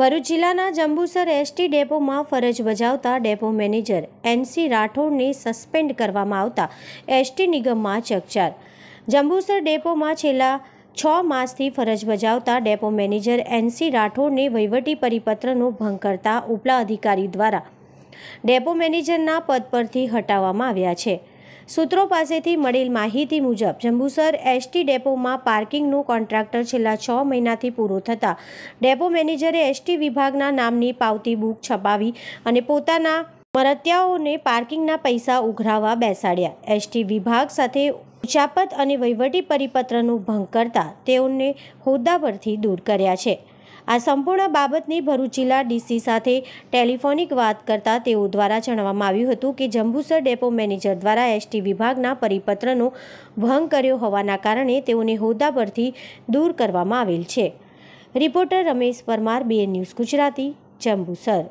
ભરૂચ જિલ્લાના જંબુસર એસટી ડેપોમાં ફરજ બજાવતા ડેપો મેનેજર એનસી રાઠોડને સસ્પેન્ડ કરવામાં આવતા એસટી નિગમમાં ચકચાર જંબુસર ડેપોમાં છેલ્લા છ માસથી ફરજ બજાવતા ડેપો મેનેજર એનસી રાઠોડને વહીવટી પરિપત્રનો ભંગ કરતા ઉપલા અધિકારી દ્વારા ડેપો મેનેજરના પદ પરથી હટાવવામાં આવ્યા છે સૂત્રો પાસેથી મળેલ માહિતી મુજબ જંબુસર એસટી ડેપોમાં પાર્કિંગનું કોન્ટ્રાક્ટર છેલ્લા છ મહિનાથી પૂરો થતાં ડેપો મેનેજરે એસટી વિભાગના નામની પાવતી બુક છપાવી અને પોતાના મરત્યાઓને પાર્કિંગના પૈસા ઉઘરાવવા બેસાડ્યા એસટી વિભાગ સાથે ઉચાપત અને વહીવટી પરિપત્રનું ભંગ કરતા તેઓને હોદ્દા પરથી દૂર કર્યા છે આ સંપૂર્ણ બાબતની ભરૂચ જિલ્લા ડીસી સાથે ટેલિફોનિક વાત કરતા તેઓ દ્વારા જણાવવામાં આવ્યું હતું કે જંબુસર ડેપો મેનેજર દ્વારા એસટી વિભાગના પરિપત્રનો ભંગ કર્યો હોવાના કારણે તેઓને હોદ્દા પરથી દૂર કરવામાં આવેલ છે reporter Ramesh Parmar BN news Gujarati Jambusar